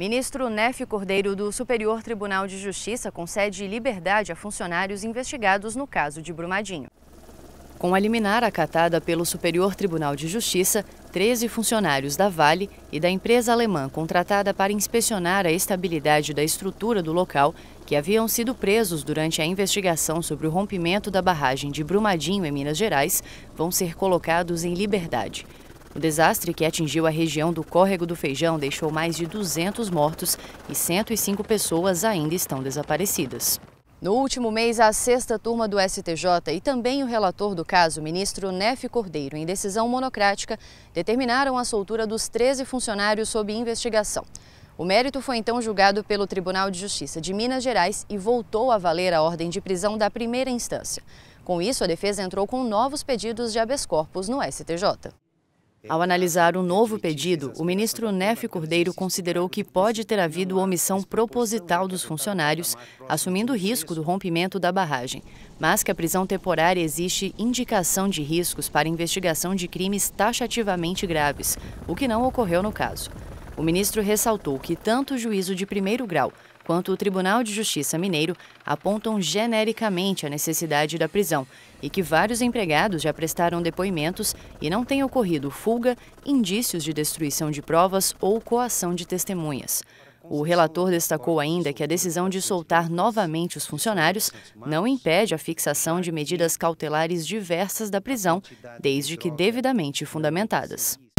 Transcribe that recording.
Ministro Nef Cordeiro do Superior Tribunal de Justiça concede liberdade a funcionários investigados no caso de Brumadinho. Com a liminar acatada pelo Superior Tribunal de Justiça, 13 funcionários da Vale e da empresa alemã contratada para inspecionar a estabilidade da estrutura do local, que haviam sido presos durante a investigação sobre o rompimento da barragem de Brumadinho, em Minas Gerais, vão ser colocados em liberdade. O desastre que atingiu a região do Córrego do Feijão deixou mais de 200 mortos e 105 pessoas ainda estão desaparecidas. No último mês, a sexta turma do STJ e também o relator do caso, ministro Nefe Cordeiro, em decisão monocrática, determinaram a soltura dos 13 funcionários sob investigação. O mérito foi então julgado pelo Tribunal de Justiça de Minas Gerais e voltou a valer a ordem de prisão da primeira instância. Com isso, a defesa entrou com novos pedidos de habeas corpus no STJ. Ao analisar o um novo pedido, o ministro Nefe Cordeiro considerou que pode ter havido omissão proposital dos funcionários, assumindo o risco do rompimento da barragem, mas que a prisão temporária existe indicação de riscos para investigação de crimes taxativamente graves, o que não ocorreu no caso. O ministro ressaltou que tanto o juízo de primeiro grau Quanto o Tribunal de Justiça Mineiro apontam genericamente a necessidade da prisão e que vários empregados já prestaram depoimentos e não tem ocorrido fuga, indícios de destruição de provas ou coação de testemunhas. O relator destacou ainda que a decisão de soltar novamente os funcionários não impede a fixação de medidas cautelares diversas da prisão, desde que devidamente fundamentadas.